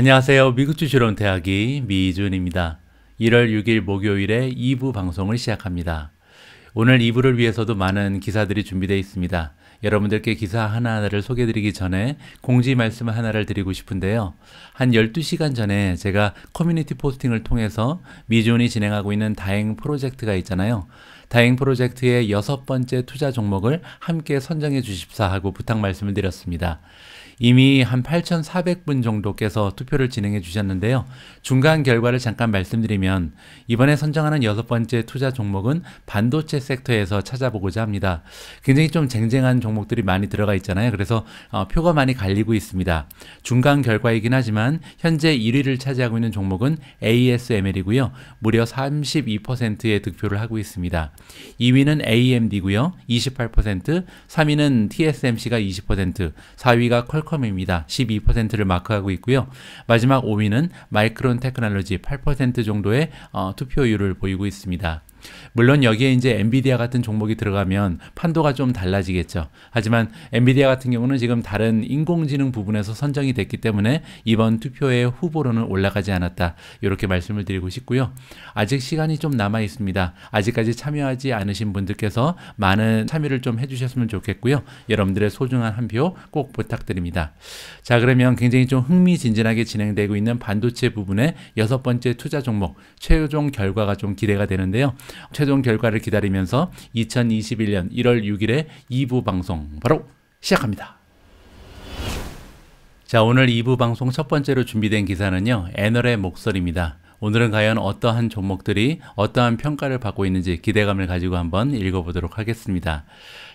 안녕하세요. 미국 주시론 대학이 미준입니다. 1월 6일 목요일에 2부 방송을 시작합니다. 오늘 2부를 위해서도 많은 기사들이 준비되어 있습니다. 여러분들께 기사 하나하나를 소개드리기 전에 공지 말씀 하나를 드리고 싶은데요. 한 12시간 전에 제가 커뮤니티 포스팅을 통해서 미존이 진행하고 있는 다행 프로젝트가 있잖아요. 다행 프로젝트의 여섯 번째 투자 종목을 함께 선정해 주십사 하고 부탁 말씀을 드렸습니다. 이미 한 8,400분 정도께서 투표를 진행해 주셨는데요. 중간 결과를 잠깐 말씀드리면 이번에 선정하는 여섯 번째 투자 종목은 반도체 섹터에서 찾아보고자 합니다. 굉장히 좀 쟁쟁한 종목들이 많이 들어가 있잖아요. 그래서 어, 표가 많이 갈리고 있습니다. 중간 결과이긴 하지만 현재 1위를 차지하고 있는 종목은 ASML이고요. 무려 32%의 득표를 하고 있습니다. 2위는 AMD고요. 28%, 3위는 TSMC가 20%, 4위가 퀄컴 퀄컴입니다. 12%를 마크하고 있고요. 마지막 5위는 마이크론 테크놀로지 8% 정도의 어, 투표율을 보이고 있습니다. 물론 여기에 이제 엔비디아 같은 종목이 들어가면 판도가 좀 달라지겠죠. 하지만 엔비디아 같은 경우는 지금 다른 인공지능 부분에서 선정이 됐기 때문에 이번 투표의 후보로는 올라가지 않았다. 이렇게 말씀을 드리고 싶고요. 아직 시간이 좀 남아 있습니다. 아직까지 참여하지 않으신 분들께서 많은 참여를 좀 해주셨으면 좋겠고요. 여러분들의 소중한 한 표 꼭 부탁드립니다. 자, 그러면 굉장히 좀 흥미진진하게 진행되고 있는 반도체 부분의 여섯 번째 투자 종목 최종 결과가 좀 기대가 되는데요. 최종 결과를 기다리면서 2021년 1월 6일에 2부 방송 바로 시작합니다. 자, 오늘 2부 방송 첫 번째로 준비된 기사는요. 애널의 목소리입니다. 오늘은 과연 어떠한 종목들이 어떠한 평가를 받고 있는지 기대감을 가지고 한번 읽어보도록 하겠습니다.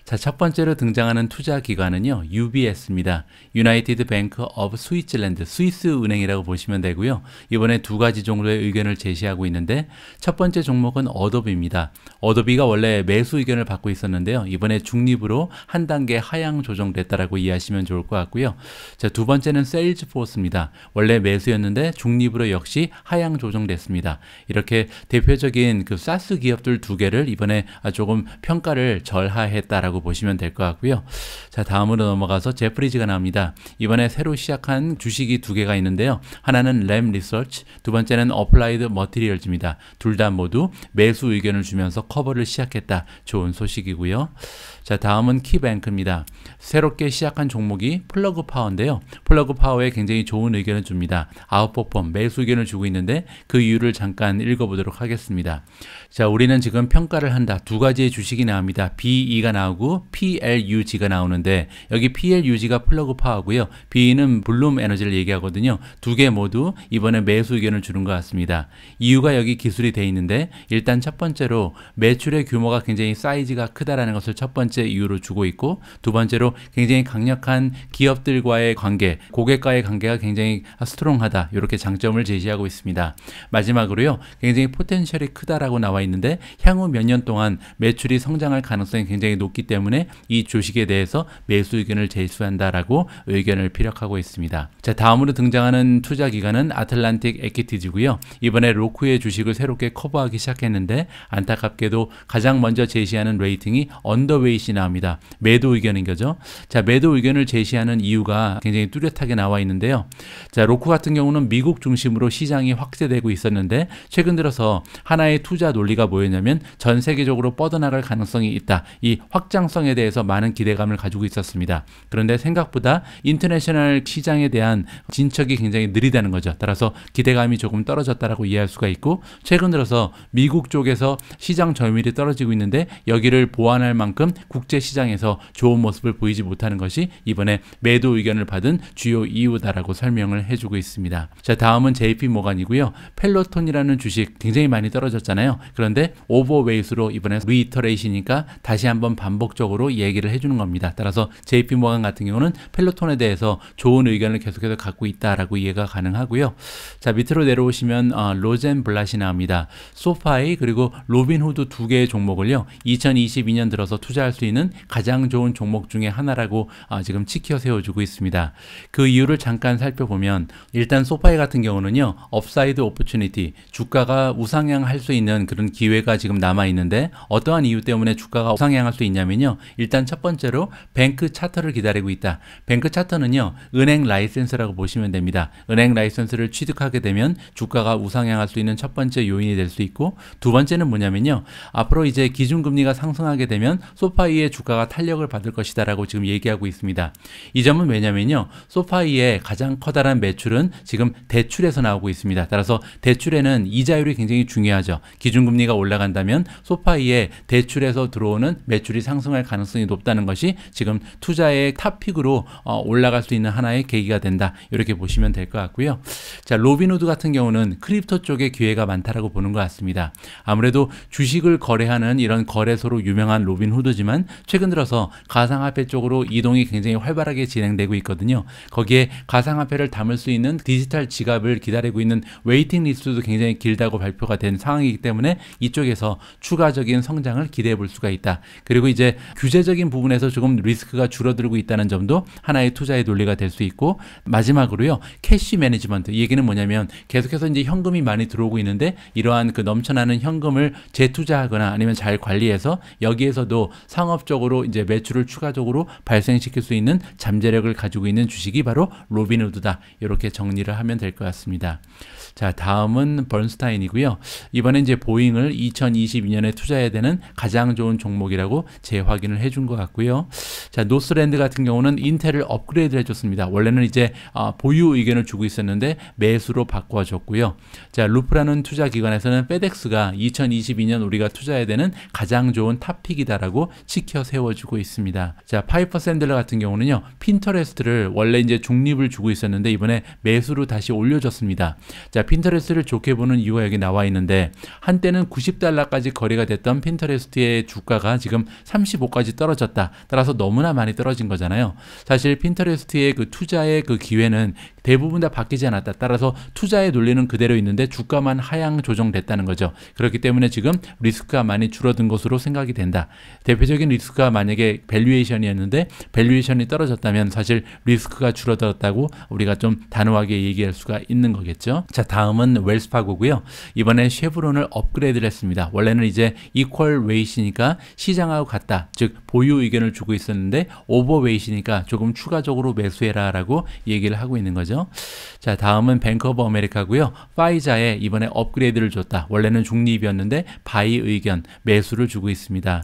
자, 첫 번째로 등장하는 투자 기관은요. UBS입니다. 유나이티드 뱅크 오브 스위츠랜드, 스위스 은행이라고 보시면 되고요. 이번에 두 가지 종류의 의견을 제시하고 있는데 첫 번째 종목은 어도비입니다. 어도비가 원래 매수 의견을 받고 있었는데요. 이번에 중립으로 한 단계 하향 조정됐다라고 이해하시면 좋을 것 같고요. 자, 두 번째는 세일즈포스입니다. 원래 매수였는데 중립으로 역시 하향 조정됐습니다. 이렇게 대표적인 그 사스 기업들 두 개를 이번에 조금 평가를 절하했다라고 있다고 보시면 될 것 같고요. 자, 다음으로 넘어가서 제프리즈가 나옵니다. 이번에 새로 시작한 주식이 두 개가 있는데요. 하나는 램 리서치, 두 번째는 어플라이드 머티리얼즈입니다. 둘 다 모두 매수 의견을 주면서 커버를 시작했다. 좋은 소식이고요. 자, 다음은 키뱅크입니다. 새롭게 시작한 종목이 플러그 파워인데요. 플러그 파워에 굉장히 좋은 의견을 줍니다. 아웃퍼폼 매수 의견을 주고 있는데 그 이유를 잠깐 읽어보도록 하겠습니다. 자, 우리는 지금 평가를 한다. 두 가지의 주식이 나옵니다. BE가 나오고 그리고 PLUG가 나오는데 여기 PLUG가 플러그 파워고요. B는 블룸 에너지를 얘기하거든요. 두 개 모두 이번에 매수 의견을 주는 것 같습니다. 이유가 여기 기술이 돼 있는데 일단 첫 번째로 매출의 규모가 굉장히 사이즈가 크다라는 것을 첫 번째 이유로 주고 있고 두 번째로 굉장히 강력한 기업들과의 관계, 고객과의 관계가 굉장히 스트롱하다 이렇게 장점을 제시하고 있습니다. 마지막으로요. 굉장히 포텐셜이 크다라고 나와 있는데 향후 몇 년 동안 매출이 성장할 가능성이 굉장히 높기 때문에 때문에 이 주식에 대해서 매수 의견을 제시한다라고 의견을 피력하고 있습니다. 자, 다음으로 등장하는 투자 기관은 아틀란틱 에키티즈고요 이번에 로크의 주식을 새롭게 커버하기 시작했는데 안타깝게도 가장 먼저 제시하는 레이팅이 언더웨이시 나옵니다. 매도 의견인 거죠. 자, 매도 의견을 제시하는 이유가 굉장히 뚜렷하게 나와 있는데요. 자, 로크 같은 경우는 미국 중심으로 시장이 확대되고 있었는데 최근 들어서 하나의 투자 논리가 뭐였냐면 전 세계적으로 뻗어나갈 가능성이 있다. 이 확장 향상성에 대해서 많은 기대감을 가지고 있었습니다. 그런데 생각보다 인터내셔널 시장에 대한 진척이 굉장히 느리다는 거죠. 따라서 기대감이 조금 떨어졌다라고 이해할 수가 있고 최근 들어서 미국 쪽에서 시장 점유율이 떨어지고 있는데 여기를 보완할 만큼 국제 시장에서 좋은 모습을 보이지 못하는 것이 이번에 매도 의견을 받은 주요 이유다라고 설명을 해주고 있습니다. 자 다음은 JP 모간이고요. 펠로톤이라는 주식 굉장히 많이 떨어졌잖아요. 그런데 오버웨이스로 이번에 리터레이시니까 다시 한번 반복 반복적으로 얘기를 해주는 겁니다. 따라서 JP 모간 같은 경우는 펠로톤에 대해서 좋은 의견을 계속해서 갖고 있다라고 이해가 가능하고요. 자 밑으로 내려오시면 어, 로젠 블라시 나옵니다. 소파이 그리고 로빈후드 두 개의 종목을요. 2022년 들어서 투자할 수 있는 가장 좋은 종목 중에 하나라고 어, 지금 치켜 세워주고 있습니다. 그 이유를 잠깐 살펴보면 일단 소파이 같은 경우는요. 업사이드 오퍼튜니티 주가가 우상향할 수 있는 그런 기회가 지금 남아 있는데 어떠한 이유 때문에 주가가 우상향할 수 있냐면 뭐면요 일단 첫 번째로 뱅크 차터를 기다리고 있다. 뱅크 차터는요. 은행 라이센스라고 보시면 됩니다. 은행 라이센스를 취득하게 되면 주가가 우상향할 수 있는 첫 번째 요인이 될 수 있고 두 번째는 뭐냐면요. 앞으로 이제 기준금리가 상승하게 되면 소파 위의 주가가 탄력을 받을 것이다 라고 지금 얘기하고 있습니다. 이 점은 왜냐면요. 소파 위의 가장 커다란 매출은 지금 대출에서 나오고 있습니다. 따라서 대출에는 이자율이 굉장히 중요하죠. 기준금리가 올라간다면 소파 위에 대출에서 들어오는 매출이 상승 상승할 가능성이 높다는 것이 지금 투자의 탑픽으로 어, 올라갈 수 있는 하나의 계기가 된다. 이렇게 보시면 될 것 같고요. 자, 로빈후드 같은 경우는 크립토 쪽에 기회가 많다라고 보는 것 같습니다. 아무래도 주식을 거래하는 이런 거래소로 유명한 로빈후드지만 최근 들어서 가상화폐 쪽으로 이동이 굉장히 활발하게 진행되고 있거든요. 거기에 가상화폐를 담을 수 있는 디지털 지갑을 기다리고 있는 웨이팅 리스트도 굉장히 길다고 발표가 된 상황이기 때문에 이쪽에서 추가적인 성장을 기대해 볼 수가 있다. 그리고 이제 규제적인 부분에서 조금 리스크가 줄어들고 있다는 점도 하나의 투자의 논리가 될 수 있고 마지막으로요 캐시 매니지먼트 이 얘기는 뭐냐면 계속해서 이제 현금이 많이 들어오고 있는데 이러한 그 넘쳐나는 현금을 재투자하거나 아니면 잘 관리해서 여기에서도 상업적으로 이제 매출을 추가적으로 발생시킬 수 있는 잠재력을 가지고 있는 주식이 바로 로빈후드다 이렇게 정리를 하면 될 것 같습니다. 자 다음은 번스타인이고요 이번에 이제 보잉을 2022년에 투자해야 되는 가장 좋은 종목이라고 제 확인을 해준 것 같고요. 자, 노스랜드 같은 경우는 인텔을 업그레이드 해줬습니다. 원래는 이제 어, 보유 의견을 주고 있었는데 매수로 바꿔줬고요. 자, 루프라는 투자 기관에서는 페덱스가 2022년 우리가 투자해야 되는 가장 좋은 탑픽이다라고 지켜 세워주고 있습니다. 자, 파이퍼 샌들러 같은 경우는요. 핀터레스트를 원래 이제 중립을 주고 있었는데 이번에 매수로 다시 올려줬습니다. 자, 핀터레스트를 좋게 보는 이유가 여기 나와 있는데 한때는 90달러까지 거래가 됐던 핀터레스트의 주가가 지금 35까지 떨어졌다. 따라서 너무나 많이 떨어진 거잖아요. 사실 핀터레스트의 그 투자의 그 기회는 대부분 다 바뀌지 않았다. 따라서 투자의 논리는 그대로 있는데 주가만 하향 조정됐다는 거죠. 그렇기 때문에 지금 리스크가 많이 줄어든 것으로 생각이 된다. 대표적인 리스크가 만약에 밸류에이션이었는데 밸류에이션이 떨어졌다면 사실 리스크가 줄어들었다고 우리가 좀 단호하게 얘기할 수가 있는 거겠죠. 자, 다음은 웰스파고고요. 이번에 쉐브론을 업그레이드를 했습니다. 원래는 이제 이퀄 웨이시니까 시장하고 같다. 즉 보유 의견을 주고 있었는데 오버 웨이시니까 조금 추가적으로 매수해라라고 얘기를 하고 있는 거죠. 거죠. 자, 다음은 뱅크 오브 아메리카고요. 파이자에 이번에 업그레이드를 줬다. 원래는 중립이었는데 바이 의견 매수를 주고 있습니다.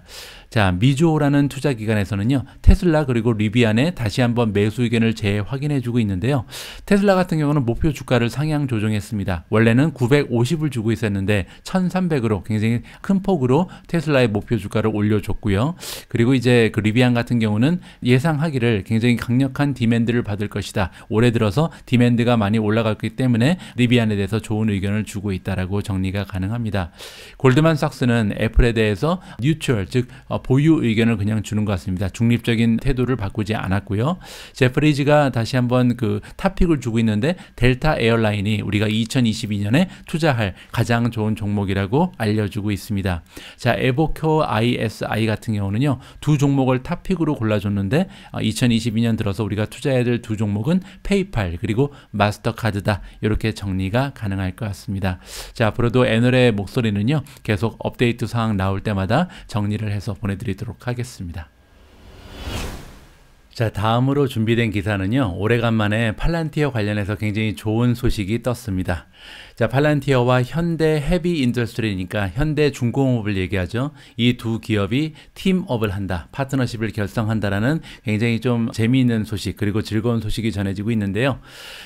자, 미주호라는 투자 기관에서는요. 테슬라 그리고 리비안에 다시 한번 매수 의견을 재확인해 주고 있는데요. 테슬라 같은 경우는 목표 주가를 상향 조정했습니다. 원래는 950을 주고 있었는데 1300으로 굉장히 큰 폭으로 테슬라의 목표 주가를 올려줬고요. 그리고 이제 그 리비안 같은 경우는 예상하기를 굉장히 강력한 디맨드를 받을 것이다. 올해 들어서 디맨드가 많이 올라갔기 때문에 리비안에 대해서 좋은 의견을 주고 있다라고 정리가 가능합니다. 골드만삭스는 애플에 대해서 뉴트럴 즉 어, 보유 의견을 그냥 주는 것 같습니다. 중립적인 태도를 바꾸지 않았고요. 제프리즈가 다시 한번 그 탑픽을 주고 있는데 델타 에어라인이 우리가 2022년에 투자할 가장 좋은 종목이라고 알려주고 있습니다. 자, 에보쿄 ISI 같은 경우는요. 두 종목을 탑픽으로 골라줬는데 2022년 아, 들어서 우리가 투자해야 될 두 종목은 페이팔 그리고 마스터카드다. 이렇게 정리가 가능할 것 같습니다. 자, 앞으로도 애널의 목소리는요. 계속 업데이트 사항 나올 때마다 정리를 해서 보내 보내드리도록 하겠습니다. 자, 다음으로 준비된 기사는요, 오래간만에 팔란티어 관련해서 굉장히 좋은 소식이 떴습니다. 자, 팔란티어와 현대 헤비 인더스트리니까 현대 중공업을 얘기하죠. 이 두 기업이 팀업을 한다, 파트너십을 결성한다라는 굉장히 좀 재미있는 소식 그리고 즐거운 소식이 전해지고 있는데요.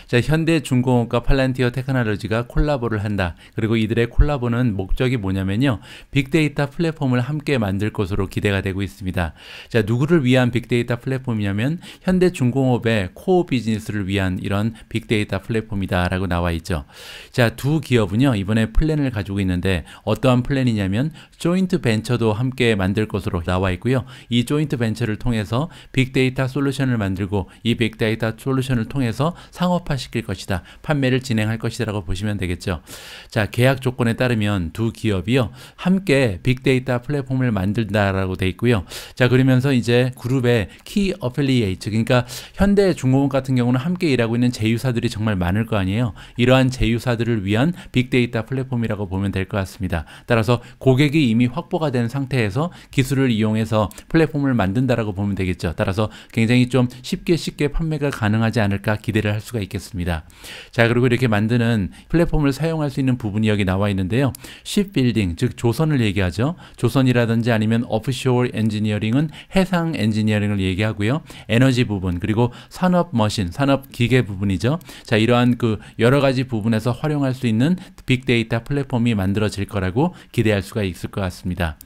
자, 현대 중공업과 팔란티어 테크놀로지가 콜라보를 한다. 그리고 이들의 콜라보는 목적이 뭐냐면요. 빅데이터 플랫폼을 함께 만들 것으로 기대가 되고 있습니다. 자, 누구를 위한 빅데이터 플랫폼이냐면 현대 중공업의 코어 비즈니스를 위한 이런 빅데이터 플랫폼이다라고 나와 있죠. 자, 두 기업은요. 이번에 플랜을 가지고 있는데 어떠한 플랜이냐면 조인트 벤처도 함께 만들 것으로 나와 있고요. 이 조인트 벤처를 통해서 빅데이터 솔루션을 만들고 이 빅데이터 솔루션을 통해서 상업화시킬 것이다. 판매를 진행할 것이라고 보시면 되겠죠. 자, 계약 조건에 따르면 두 기업이요. 함께 빅데이터 플랫폼을 만든다라고 돼 있고요. 자, 그러면서 이제 그룹의 키어플리에이트 그러니까 현대 중공업 같은 경우는 함께 일하고 있는 제휴사들이 정말 많을 거 아니에요. 이러한 제휴사들을 위한 빅데이터 플랫폼이라고 보면 될 것 같습니다. 따라서 고객이 이미 확보가 된 상태에서 기술을 이용해서 플랫폼을 만든다라고 보면 되겠죠. 따라서 굉장히 좀 쉽게 쉽게 판매가 가능하지 않을까 기대를 할 수가 있겠습니다. 자 그리고 이렇게 만드는 플랫폼을 사용할 수 있는 부분이 여기 나와 있는데요. 쉽빌딩 즉 조선을 얘기하죠. 조선이라든지 아니면 오프쇼어 엔지니어링은 해상 엔지니어링을 얘기하고요. 에너지 부분 그리고 산업 머신 산업 기계 부분이죠. 자 이러한 그 여러 가지 부분에서 활용할 수 있는 빅데이터 플랫폼이 만들어질 거라고 기대할 수가 있을 것 같습니다.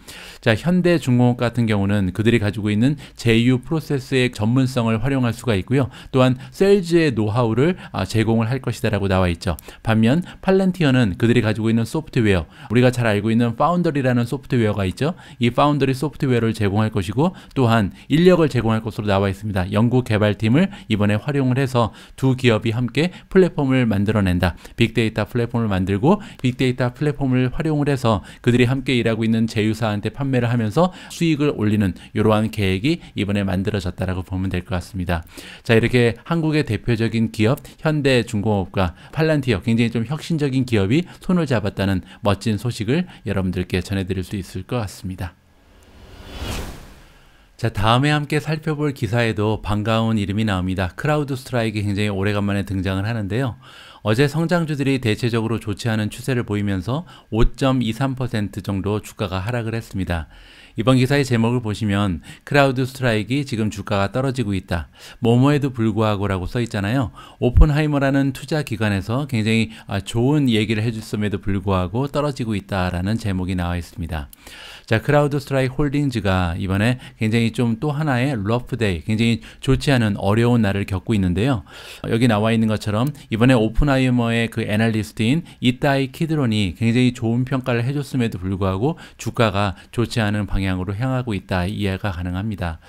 자, 현대중공업 같은 경우는 그들이 가지고 있는 제휴 프로세스의 전문성을 활용할 수가 있고요. 또한 셀즈의 노하우를 아, 제공을 할 것이다라고 나와 있죠. 반면 팔렌티어는 그들이 가지고 있는 소프트웨어, 우리가 잘 알고 있는 파운더리라는 소프트웨어가 있죠. 이 파운더리 소프트웨어를 제공할 것이고 또한 인력을 제공할 것으로 나와 있습니다. 연구 개발팀을 이번에 활용을 해서 두 기업이 함께 플랫폼을 만들어낸다. 빅데이터 플랫폼을 만들고 빅데이터 플랫폼을 활용을 해서 그들이 함께 일하고 있는 제휴사안 사람한테 판매를 하면서 수익을 올리는 이러한 계획이 이번에 만들어졌다라고 보면 될 것 같습니다. 자 이렇게 한국의 대표적인 기업 현대중공업과 팔란티어 굉장히 좀 혁신적인 기업이 손을 잡았다는 멋진 소식을 여러분들께 전해드릴 수 있을 것 같습니다. 자, 다음에 함께 살펴볼 기사에도 반가운 이름이 나옵니다. 크라우드 스트라이크 굉장히 오래간만에 등장을 하는데요. 어제 성장주들이 대체적으로 좋지 않은 추세를 보이면서 5.23% 정도 주가가 하락을 했습니다. 이번 기사의 제목을 보시면 크라우드 스트라이크 지금 주가가 떨어지고 있다. 뭐뭐에도 불구하고라고 써 있잖아요. 오픈하이머라는 투자 기관에서 굉장히 아, 좋은 얘기를 해줬음에도 불구하고 떨어지고 있다라는 제목이 나와 있습니다. 자, 크라우드 스트라이 크 홀딩즈가 이번에 굉장히 좀 또 하나의 러프 데이, 굉장히 좋지 않은 어려운 날을 겪고 있는데요. 여기 나와 있는 것처럼 이번에 오픈하이머의 그 애널리스트인 이따이 키드론이 굉장히 좋은 평가를 해줬음에도 불구하고 주가가 좋지 않은 방향으로 향하고 있다 이해가 가능합니다.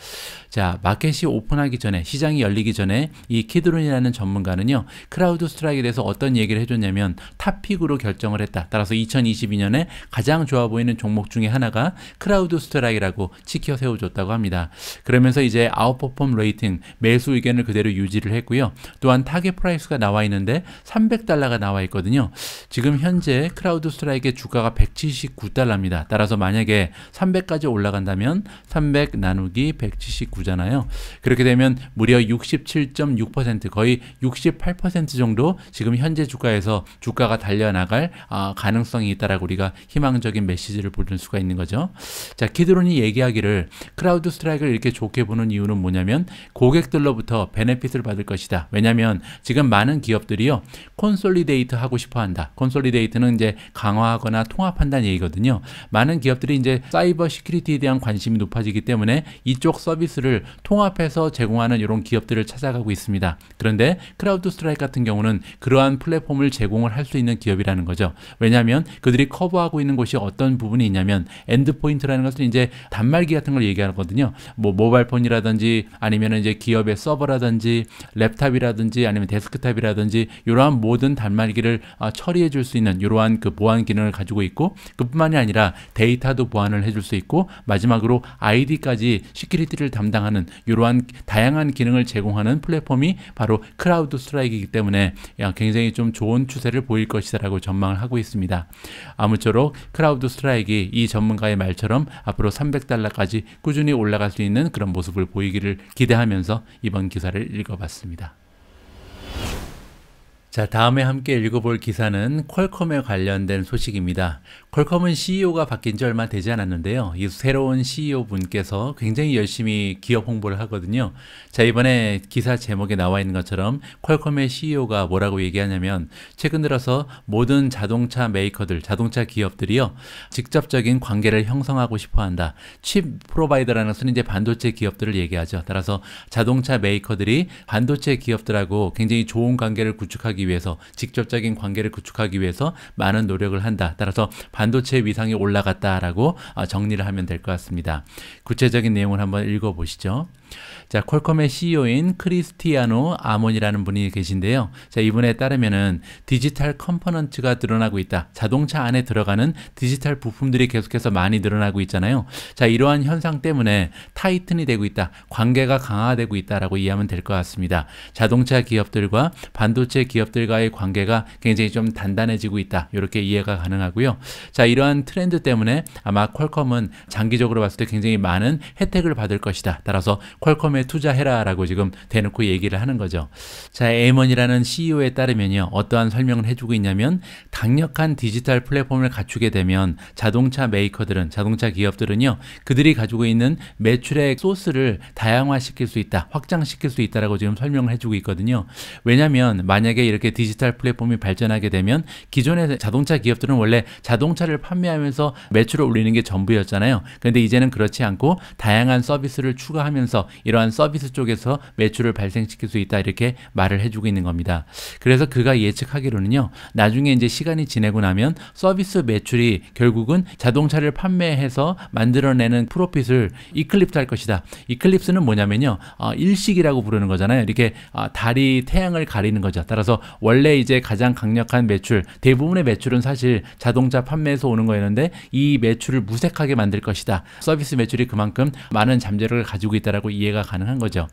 자, 마켓이 오픈하기 전에 시장이 열리기 전에 이 키드론이라는 전문가는요. 크라우드 스트라이크에 대해서 어떤 얘기를 해줬냐면 탑픽으로 결정을 했다. 따라서 2022년에 가장 좋아 보이는 종목 중에 하나가 크라우드 스트라이라고 지켜 세워줬다고 합니다. 그러면서 이제 아웃퍼폼 레이팅 매수 의견을 그대로 유지를 했고요. 또한 타겟 프라이스가 나와 있는데 300달러가 나와 있거든요. 지금 현재 크라우드 스트라이크의 주가가 179달러입니다. 따라서 만약에 300까지 올라간다면 300 나누기 179잖아요. 그렇게 되면 무려 67.6% 거의 68% 정도 지금 현재 주가에서 주가가 달려나갈 아, 가능성이 있다라고 우리가 희망적인 메시지를 보낼 수가 있는 거죠. 거거 자, 키드론이 얘기하기를 크라우드 스트라이크를 이렇게 좋게 보는 이유는 뭐냐면 고객들로부터 베네핏을 받을 것이다. 왜냐면 지금 많은 기업들이요. 콘솔리데이트 하고 싶어 한다. 콘솔리데이트는 이제 강화하거나 통합한다는 얘기거든요. 많은 기업들이 이제 사이버 시큐리티에 대한 관심이 높아지기 때문에 이쪽 서비스를 통합해서 제공하는 이런 기업들을 찾아가고 있습니다. 그런데 크라우드 스트라이크 같은 경우는 그러한 플랫폼을 제공을 할 수 있는 기업이라는 거죠. 왜냐면 그들이 커버하고 있는 곳이 어떤 부분이 있냐면 엔드포인트라는 것은 이제 단말기 같은 걸 얘기하거든요. 뭐 모바일 폰이라든지 아니면 이제 기업의 서버라든지 랩탑이라든지 아니면 데스크탑이라든지 이러한 모든 단말기를 어, 처리해 줄 수 있는 이러한 그 보안 기능을 가지고 있고 그뿐만이 아니라 데이터도 보안을 해 줄 수 있고 마지막으로 아이디까지 시큐리티를 담당하는 이러한 다양한 기능을 제공하는 플랫폼이 바로 크라우드 스트라이크이기 때문에 굉장히 좀 좋은 추세를 보일 것이다라고 전망을 하고 있습니다. 아무쪼록 크라우드 스트라이크이 전문가 전문의 말처럼 앞으로 300달러까지 꾸준히 올라갈 수 있는 그런 모습을 보이기를 기대하면서 이번 기사를 읽어봤습니다. 자, 다음에 함께 읽어볼 기사는 퀄컴에 관련된 소식입니다. 퀄컴은 CEO가 바뀐 지 얼마 되지 않았는데요. 이 새로운 CEO 분께서 굉장히 열심히 기업 홍보를 하거든요. 자, 이번에 기사 제목에 나와 있는 것처럼 퀄컴의 CEO가 뭐라고 얘기하냐면 최근 들어서 모든 자동차 메이커들, 자동차 기업들이요. 직접적인 관계를 형성하고 싶어 한다. 칩 프로바이더라는 것은 이제 반도체 기업들을 얘기하죠. 따라서 자동차 메이커들이 반도체 기업들하고 굉장히 좋은 관계를 구축하기 구축하기 위해서 직접적인 관계를 구축하기 위해서 많은 노력을 한다. 따라서 반도체 위상이 올라갔다라고 아, 정리를 하면 될 것 같습니다. 구체적인 내용을 한번 읽어보시죠. 자, 퀄컴의 CEO인 크리스티아노 아몬이라는 분이 계신데요. 자, 이분에 따르면은 디지털 컴포넌트가 늘어나고 있다. 자동차 안에 들어가는 디지털 부품들이 계속해서 많이 늘어나고 있잖아요. 자, 이러한 현상 때문에 타이튼이 되고 있다. 관계가 강화되고 있다라고 이해하면 될 것 같습니다. 자동차 기업들과 반도체 기업들과의 관계가 굉장히 좀 단단해지고 있다. 이렇게 이해가 가능하고요. 자, 이러한 트렌드 때문에 아마 퀄컴은 장기적으로 봤을 때 굉장히 많은 혜택을 받을 것이다. 따라서 퀄컴의 시스에 투자해라라고 지금 대놓고 얘기를 하는 거죠. 자, 에먼이라는 CEO에 따르면요. 어떠한 설명을 해주고 있냐면 강력한 디지털 플랫폼을 갖추게 되면 자동차 메이커들은 자동차 기업들은요. 그들이 가지고 있는 매출의 소스를 다양화시킬 수 있다. 확장시킬 수 있다라고 지금 설명을 해주고 있거든요. 왜냐면 만약에 이렇게 디지털 플랫폼이 발전하게 되면 기존의 자동차 기업들은 원래 자동차를 판매하면서 매출을 올리는 게 전부였잖아요. 근데 이제는 그렇지 않고 다양한 서비스를 추가하면서 이러한 다양한 서비스 쪽에서 매출을 발생시킬 수 있다 이렇게 말을 해주고 있는 겁니다. 그래서 그가 예측하기로는요. 나중에 이제 시간이 지내고 나면 서비스 매출이 결국은 자동차를 판매해서 만들어내는 프로핏을 이클립스할 것이다. 이클립스는 뭐냐면요. 어, 일식이라고 부르는 거잖아요. 이렇게 어, 아, 달이 태양을 가리는 거죠. 따라서 원래 이제 가장 강력한 매출, 대부분의 매출은 사실 자동차 판매에서 오는 거였는데 이 매출을 무색하게 만들 것이다. 서비스 매출이 그만큼 많은 잠재력을 가지고 있다라고 이해가 가능한 거죠.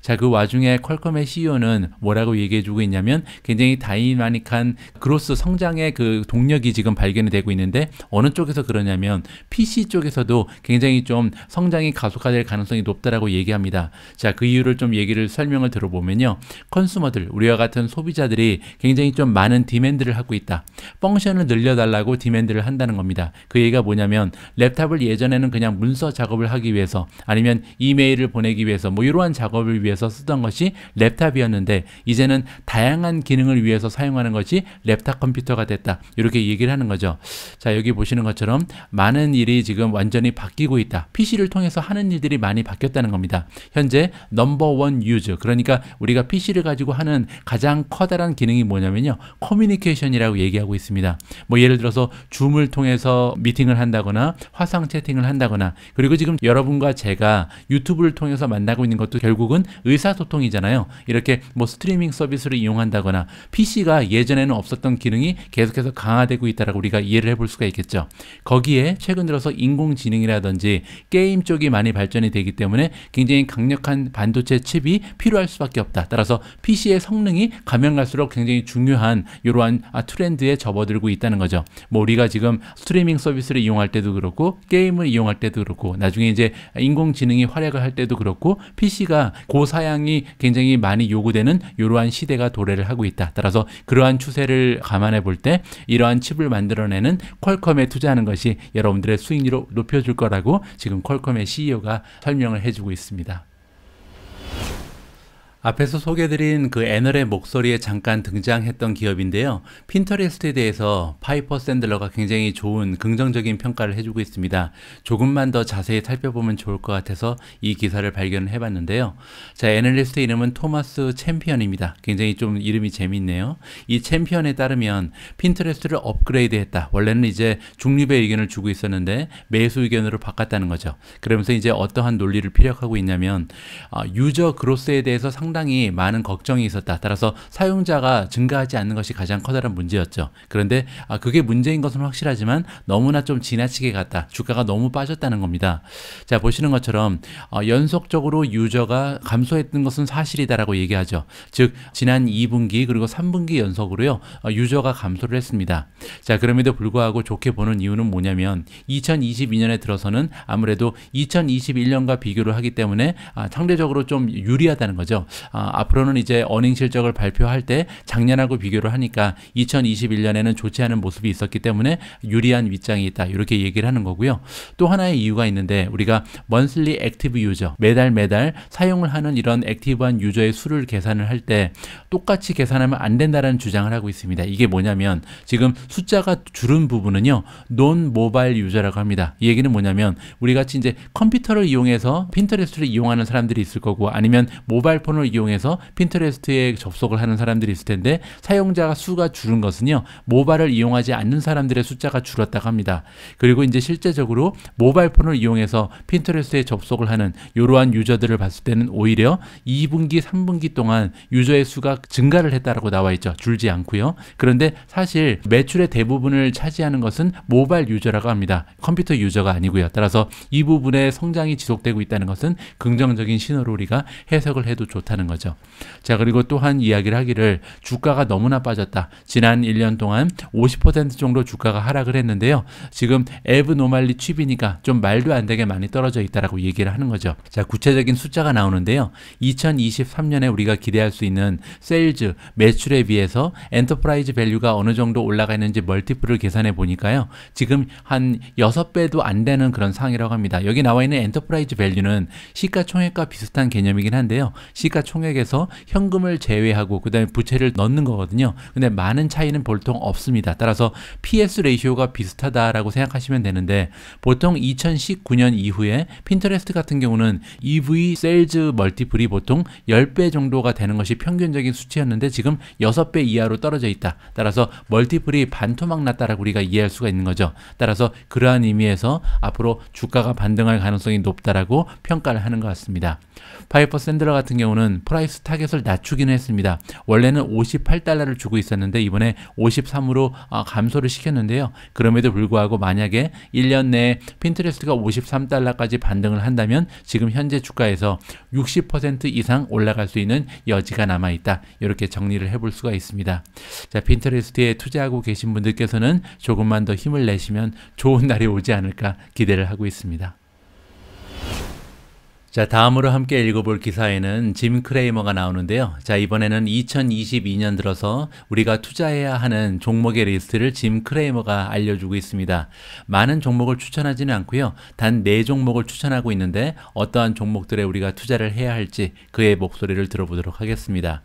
자, 그 와중에 퀄컴의 CEO는 뭐라고 얘기해주고 있냐면 굉장히 다이나믹한 그로스 성장의 그 동력이 지금 발견이 되고 있는데 어느 쪽에서 그러냐면 PC 쪽에서도 굉장히 좀 성장이 가속화될 가능성이 높다라고 얘기합니다. 자, 그 이유를 좀 얘기를 설명을 들어보면요. 컨슈머들, 우리와 같은 소비자들이 굉장히 좀 많은 디맨드를 하고 있다. 펑션을 늘려달라고 디맨드를 한다는 겁니다. 그 얘기가 뭐냐면 랩탑을 예전에는 그냥 문서 작업을 하기 위해서 아니면 이메일을 보내기 위해서 위해서 뭐 이러한 작업을 위해서 쓰던 것이 랩탑이었는데 이제는 다양한 기능을 위해서 사용하는 것이 랩탑 컴퓨터가 됐다. 이렇게 얘기를 하는 거죠. 자 여기 보시는 것처럼 많은 일이 지금 완전히 바뀌고 있다. PC를 통해서 하는 일들이 많이 바뀌었다는 겁니다. 현재 넘버원 유즈 그러니까 우리가 PC를 가지고 하는 가장 커다란 기능이 뭐냐면요. 커뮤니케이션이라고 얘기하고 있습니다. 뭐 예를 들어서 줌을 통해서 미팅을 한다거나 화상 채팅을 한다거나 그리고 지금 여러분과 제가 유튜브를 통해서 만나 만나고 있는 것도 결국은 의사소통이잖아요. 이렇게 뭐 스트리밍 서비스를 이용한다거나 PC가 예전에는 없었던 기능이 계속해서 강화되고 있다라고 우리가 이해를 해볼 수가 있겠죠. 거기에 최근 들어서 인공지능이라든지 게임 쪽이 많이 발전이 되기 때문에 굉장히 강력한 반도체 칩이 필요할 수밖에 없다. 따라서 PC의 성능이 가면 갈수록 굉장히 중요한 이러한 아, 트렌드에 접어들고 있다는 거죠. 뭐 우리가 지금 스트리밍 서비스를 이용할 때도 그렇고 게임을 이용할 때도 그렇고 나중에 이제 인공지능이 활약을 할 때도 그렇고 PC가 고사양이 굉장히 많이 요구되는 이러한 시대가 도래를 하고 있다. 따라서 그러한 추세를 감안해 볼 때 이러한 칩을 만들어내는 퀄컴에 투자하는 것이 여러분들의 수익률을 높여줄 거라고 지금 퀄컴의 CEO가 설명을 해주고 있습니다. 앞에서 소개드린 그 애널의 목소리에 잠깐 등장했던 기업인데요. 핀터레스트에 대해서 파이퍼 샌들러가 굉장히 좋은 긍정적인 평가를 해주고 있습니다. 조금만 더 자세히 살펴보면 좋을 것 같아서 이 기사를 발견을 해봤는데요. 자, 애널리스트 이름은 토마스 챔피언입니다. 굉장히 좀 이름이 재밌네요. 이 챔피언에 따르면 핀터레스트를 업그레이드했다. 원래는 이제 중립의 의견을 주고 있었는데 매수 의견으로 바꿨다는 거죠. 그러면서 이제 어떠한 논리를 피력하고 있냐면 어, 유저 그로스에 대해서 상당 히 상당히 많은 걱정이 있었다. 따라서 사용자가 증가하지 않는 것이 가장 커다란 문제였죠. 그런데 아, 그게 문제인 것은 확실하지만 너무나 좀 지나치게 갔다. 주가가 너무 빠졌다는 겁니다. 자 보시는 것처럼 어, 연속적으로 유저가 감소했던 것은 사실이다라고 얘기하죠. 즉 지난 2분기 그리고 3분기 연속으로요 어, 유저가 감소를 했습니다. 자 그럼에도 불구하고 좋게 보는 이유는 뭐냐면 2022년에 들어서는 아무래도 2021년과 비교를 하기 때문에 아, 상대적으로 좀 유리하다는 거죠. 아, 앞으로는 이제 어닝 실적을 발표할 때 작년하고 비교를 하니까 2021년에는 좋지 않은 모습이 있었기 때문에 유리한 윗장이 있다 이렇게 얘기를 하는 거고요. 또 하나의 이유가 있는데 우리가 먼슬리 액티브 유저 매달 매달 사용을 하는 이런 액티브한 유저의 수를 계산을 할 때 똑같이 계산하면 안 된다라는 주장을 하고 있습니다. 이게 뭐냐면 지금 숫자가 줄은 부분은요. 논 모바일 유저라고 합니다. 이 얘기는 뭐냐면 우리 같이 이제 컴퓨터를 이용해서 핀터레스트를 이용하는 사람들이 있을 거고 아니면 모바일 폰을 이용해서 핀트레스트에 접속을 하는 사람들이 있을 텐데 사용자 수가 줄은 것은요 모바일을 이용하지 않는 사람들의 숫자가 줄었다고 합니다. 그리고 이제 실제적으로 모바일 폰을 이용해서 핀트레스트에 접속을 하는 이러한 유저들을 봤을 때는 오히려 2분기, 3분기 동안 유저의 수가 증가를 했다라고 나와 있죠. 줄지 않고요. 그런데 사실 매출의 대부분을 차지하는 것은 모바일 유저라고 합니다. 컴퓨터 유저가 아니고요. 따라서 이 부분의 성장이 지속되고 있다는 것은 긍정적인 신호로 우리가 해석을 해도 좋다. 않다는 거죠. 자, 그리고 또한 이야기를 하기를 주가가 너무나 빠졌다. 지난 1년 동안 50% 정도 주가가 하락을 했는데요. 지금 에브노말리 칩이니까 좀 말도 안 되게 많이 떨어져 있다라고 얘기를 하는 거죠. 자, 구체적인 숫자가 나오는데요. 2023년에 우리가 기대할 수 있는 세일즈 매출에 비해서 엔터프라이즈 밸류가 어느 정도 올라가 있는지 멀티플을 계산해 보니까요. 지금 한 6배도 안 되는 그런 상이라고 황 합니다. 여기 나와 있는 엔터프라이즈 밸류는 시가총액과 비슷한 개념이긴 한데요. 시가 총액에서 현금을 제외하고 그다음에 부채를 넣는 거거든요. 근데 많은 차이는 보통 없습니다. 따라서 PS 레이시오가 비슷하다라고 생각하시면 되는데 보통 2019년 이후에 핀터레스트 같은 경우는 EV 세일즈 멀티플이 보통 10배 정도가 되는 것이 평균적인 수치였는데 지금 6배 이하로 떨어져 있다. 따라서 멀티플이 반토막 났다라고 우리가 이해할 수가 있는 거죠. 따라서 그러한 의미에서 앞으로 주가가 반등할 가능성이 높다라고 평가를 하는 것 같습니다. 파이퍼 샌드러 같은 경우는 기준은 프라이스 타겟을 낮추기는 했습니다. 원래는 58달러를 주고 있었는데 이번에 53으로 아, 감소를 시켰는데요. 그럼에도 불구하고 만약에 1년 내에 핀트레스트가 53달러까지 반등을 한다면 지금 현재 주가에서 60% 이상 올라갈 수 있는 여지가 남아있다. 이렇게 정리를 해볼 수가 있습니다. 자, 핀트레스트에 투자하고 계신 분들께서는 조금만 더 힘을 내시면 좋은 날이 오지 않을까 기대를 하고 있습니다. 자, 다음으로 함께 읽어볼 기사에는 짐 크레이머가 나오는데요. 자, 이번에는 2022년 들어서 우리가 투자해야 하는 종목의 리스트를 짐 크레이머가 알려주고 있습니다. 많은 종목을 추천하지는 않고요. 단 4종목을 추천하고 있는데 어떠한 종목들에 우리가 투자를 해야 할지 그의 목소리를 들어보도록 하겠습니다.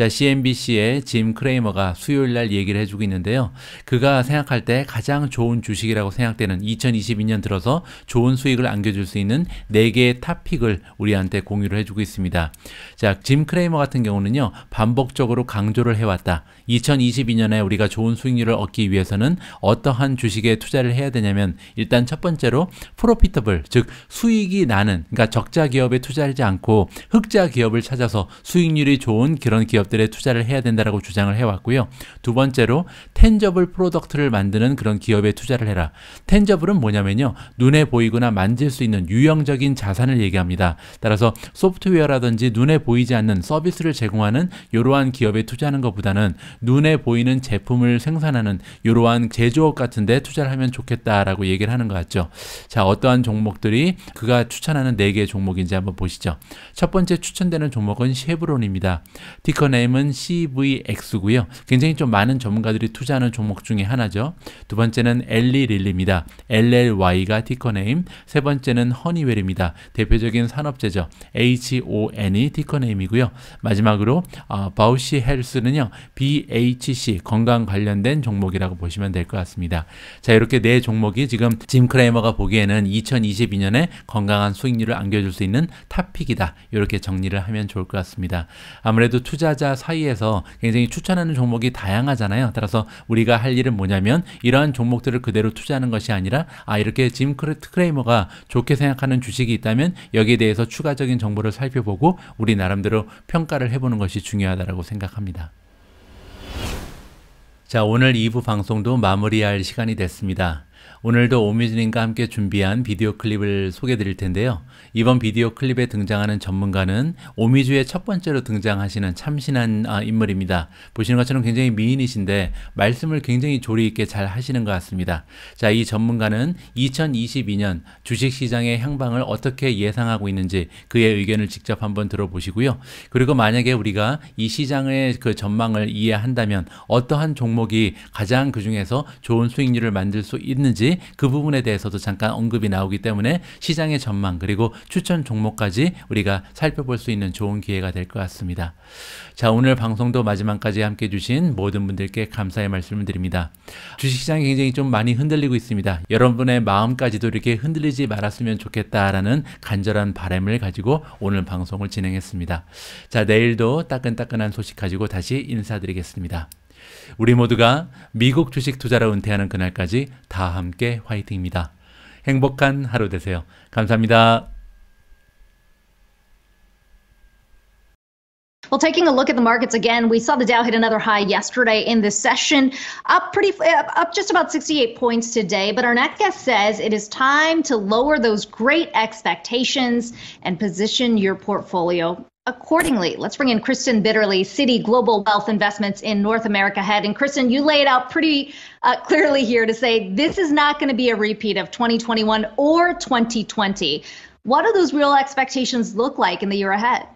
자, CNBC의 짐 크레이머가 수요일 날 얘기를 해주고 있는데요. 그가 생각할 때 가장 좋은 주식이라고 생각되는 2022년 들어서 좋은 수익을 안겨줄 수 있는 4개의 탑픽을 우리한테 공유를 해주고 있습니다. 자, 짐 크레이머 같은 경우는요, 반복적으로 강조를 해왔다. 2022년에 우리가 좋은 수익률을 얻기 위해서는 어떠한 주식에 투자를 해야 되냐면 일단 첫 번째로 프로피터블 즉 수익이 나는 그러니까 적자 기업에 투자하지 않고 흑자 기업을 찾아서 수익률이 좋은 그런 기업들에 투자를 해야 된다라고 주장을 해왔고요. 두 번째로 텐저블 프로덕트를 만드는 그런 기업에 투자를 해라. 텐저블은 뭐냐면요. 눈에 보이거나 만질 수 있는 유형적인 자산을 얘기합니다. 따라서 소프트웨어라든지 눈에 보이지 않는 서비스를 제공하는 이러한 기업에 투자하는 것보다는 눈에 보이는 제품을 생산하는 이러한 제조업 같은데 투자를 하면 좋겠다라고 얘기를 하는 것 같죠. 자, 어떠한 종목들이 그가 추천하는 네개의 종목인지 한번 보시죠. 첫 번째 추천되는 종목은 쉐브론입니다. 티커네임은 CVX고요. 굉장히 좀 많은 전문가들이 투자하는 종목 중에 하나죠. 두 번째는 엘리 릴리입니다. LLY가 티커네임. 세 번째는 허니웰입니다. 대표적인 산업재죠. HON이 티커네임이고요. 마지막으로 어, 바우시 헬스는요. b h c 건강 관련된 종목이라고 보시면 될 것 같습니다. 자 이렇게 네 종목이 지금 짐 크레이머가 보기에는 2022년에 건강한 수익률을 안겨줄 수 있는 탑픽이다. 이렇게 정리를 하면 좋을 것 같습니다. 아무래도 투자자 사이에서 굉장히 추천하는 종목이 다양하잖아요. 따라서 우리가 할 일은 뭐냐면 이러한 종목들을 그대로 투자하는 것이 아니라 아 이렇게 짐 크레이머가 좋게 생각하는 주식이 있다면 여기에 대해서 추가적인 정보를 살펴보고 우리 나름대로 평가를 해보는 것이 중요하다고 생각합니다. 자, 오늘 2부 방송도 마무리할 시간이 됐습니다. 오늘도 오미진님과 함께 준비한 비디오 클립을 소개해 드릴 텐데요. 이번 비디오 클립에 등장하는 전문가는 오미주의 첫 번째로 등장하시는 참신한 아, 인물입니다. 보시는 것처럼 굉장히 미인이신데 말씀을 굉장히 조리 있게 잘 하시는 것 같습니다. 자, 이 전문가는 2022년 주식시장의 향방을 어떻게 예상하고 있는지 그의 의견을 직접 한번 들어보시고요. 그리고 만약에 우리가 이 시장의 그 전망을 이해한다면 어떠한 종목이 가장 그 중에서 좋은 수익률을 만들 수 있는지 그 부분에 대해서도 잠깐 언급이 나오기 때문에 시장의 전망 그리고 추천 종목까지 우리가 살펴볼 수 있는 좋은 기회가 될 것 같습니다. 자 오늘 방송도 마지막까지 함께 해주신 모든 분들께 감사의 말씀을 드립니다. 주식시장이 굉장히 좀 많이 흔들리고 있습니다. 여러분의 마음까지도 이렇게 흔들리지 말았으면 좋겠다라는 간절한 바램을 가지고 오늘 방송을 진행했습니다. 자 내일도 따끈따끈한 소식 가지고 다시 인사드리겠습니다. 우리 모두가 미국 주식 투자로 은퇴하는 그날까지 다 함께 화이팅입니다. 행복한 하루 되세요. 감사합니다. Well, taking a look at the markets again, we saw the Dow hit another high yesterday in this session, up pretty uh, up just about 68 points today. But our next guest says it is time to lower those great expectations and position your portfolio accordingly. Let's bring in Kristen Bitterly, City Global Wealth Investments in North America Head. And Kristen, you laid out pretty uh, clearly here to say this is not going to be a repeat of 2021 or 2020. What do those real expectations look like in the year ahead?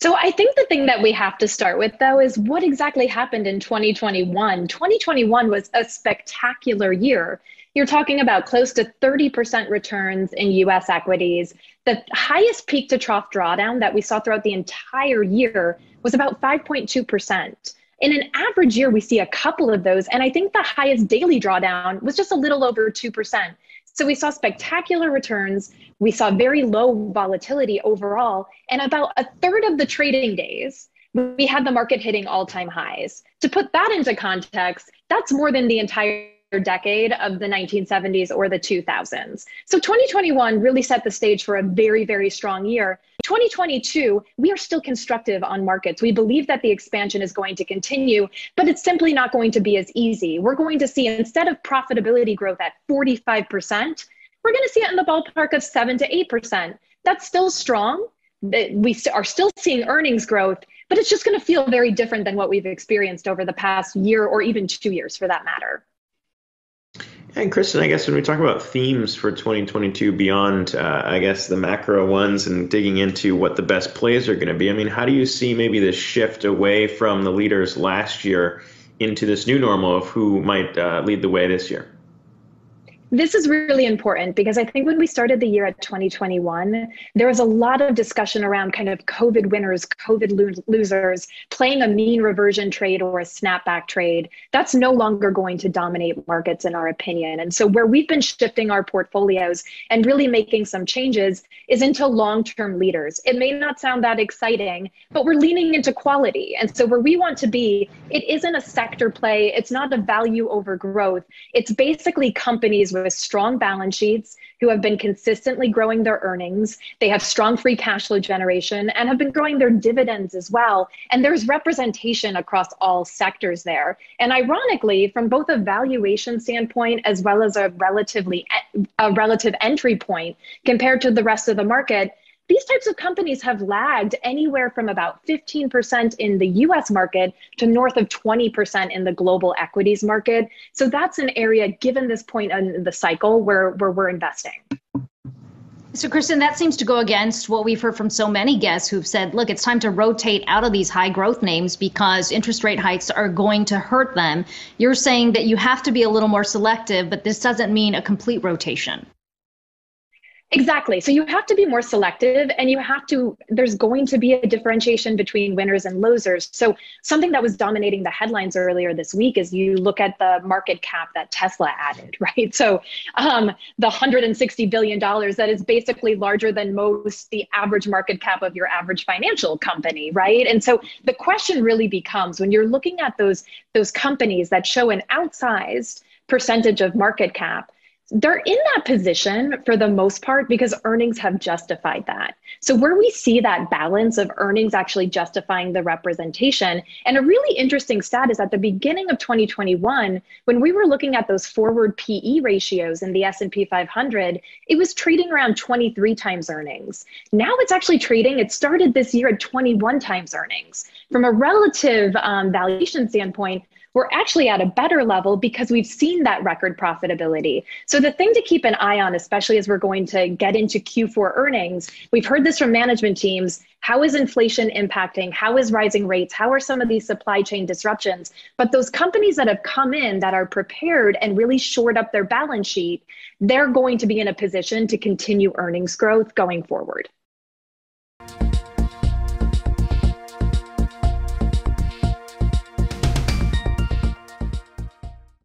So I think the thing that we have to start with though is what exactly happened in 2021. 2021 was a spectacular year you're talking about close to 30% returns in US equities. The highest peak to trough drawdown that we saw throughout the entire year was about 5.2%. In an average year, we see a couple of those. And I think the highest daily drawdown was just a little over 2%. So we saw spectacular returns. We saw very low volatility overall. And about a third of the trading days, we had the market hitting all time highs. To put that into context, that's more than the entire decade of the 1970s or the 2000s. So 2021 really set the stage for a very, very strong year. 2022, we are still constructive on markets. We believe that the expansion is going to continue, but it's simply not going to be as easy. We're going to see instead of profitability growth at 45%, we're going to see it in the ballpark of 7 to 8%. That's still strong. We are still seeing earnings growth, but it's just going to feel very different than what we've experienced over the past year or even two years for that matter. And Kristen, I guess when we talk about themes for 2022 beyond, uh, I guess the macro ones and digging into what the best plays are going to be. I mean, how do you see maybe this shift away from the leaders last year into this new normal of who might uh, lead the way this year? This is really important because I think when we started the year at 2021, there was a lot of discussion around kind of COVID winners, COVID lo- losers, playing a mean reversion trade or a snapback trade. That's no longer going to dominate markets, in our opinion. And so, where we've been shifting our portfolios and really making some changes is into long term leaders. It may not sound that exciting, but we're leaning into quality. And so, where we want to be, it isn't a sector play, it's not a value over growth. It's basically companies with with strong balance sheets, who have been consistently growing their earnings. They have strong free cash flow generation and have been growing their dividends as well. And there's representation across all sectors there. And ironically, from both a valuation standpoint as well as a relatively a relative entry point compared to the rest of the market, these types of companies have lagged anywhere from about 15% in the US market to north of 20% in the global equities market. So that's an area, given this point in the cycle, where, where we're investing. So, Kristen, that seems to go against what we've heard from so many guests who've said, look, it's time to rotate out of these high growth names because interest rate hikes are going to hurt them. You're saying that you have to be a little more selective, but this doesn't mean a complete rotation. Exactly. So you have to be more selective and you have to, there's going to be a differentiation between winners and losers. So something that was dominating the headlines earlier this week is you look at the market cap that Tesla added, right? So um, the $160 billion that is basically larger than most the average market cap of your average financial company, right? And so the question really becomes when you're looking at those, those companies that show an outsized percentage of market cap, they're in that position for the most part because earnings have justified that. So, where we see that balance of earnings actually justifying the representation, and a really interesting stat is at the beginning of 2021, when we were looking at those forward PE ratios in the S&P 500, it was trading around 23 times earnings. Now it's actually trading. It started this year at 21 times earnings. From a relative um, valuation standpoint, we're actually at a better level because we've seen that record profitability. So the thing to keep an eye on, especially as we're going to get into Q4 earnings, we've heard this from management teams. How is inflation impacting? How is rising rates? How are some of these supply chain disruptions? But those companies that have come in that are prepared and really shored up their balance sheet, they're going to be in a position to continue earnings growth going forward.